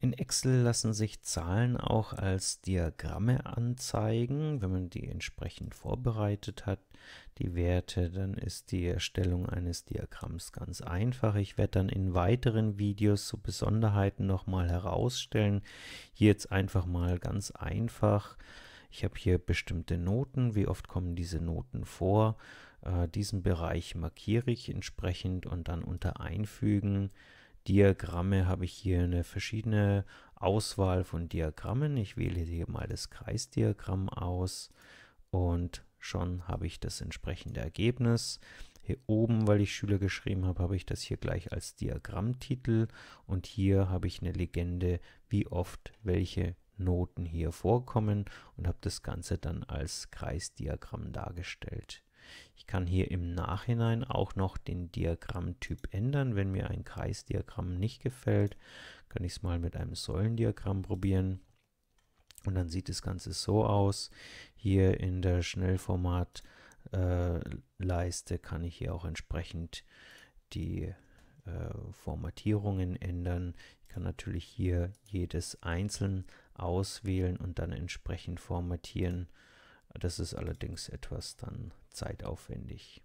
In Excel lassen sich Zahlen auch als Diagramme anzeigen. Wenn man die entsprechend vorbereitet hat, die Werte, dann ist die Erstellung eines Diagramms ganz einfach. Ich werde dann in weiteren Videos so Besonderheiten nochmal herausstellen. Hier jetzt einfach mal ganz einfach. Ich habe hier bestimmte Noten, wie oft kommen diese Noten vor. Äh, diesen Bereich markiere ich entsprechend und dann unter Einfügen Diagramme habe ich hier eine verschiedene Auswahl von Diagrammen. Ich wähle hier mal das Kreisdiagramm aus und schon habe ich das entsprechende Ergebnis. Hier oben, weil ich Schüler geschrieben habe, habe ich das hier gleich als Diagrammtitel und hier habe ich eine Legende, wie oft welche Noten hier vorkommen und habe das Ganze dann als Kreisdiagramm dargestellt. Ich kann hier im Nachhinein auch noch den Diagrammtyp ändern. Wenn mir ein Kreisdiagramm nicht gefällt, kann ich es mal mit einem Säulendiagramm probieren. Und dann sieht das Ganze so aus. Hier in der Schnellformatleiste äh, kann ich hier auch entsprechend die äh, Formatierungen ändern. Ich kann natürlich hier jedes einzeln auswählen und dann entsprechend formatieren. Das ist allerdings etwas dann zeitaufwendig.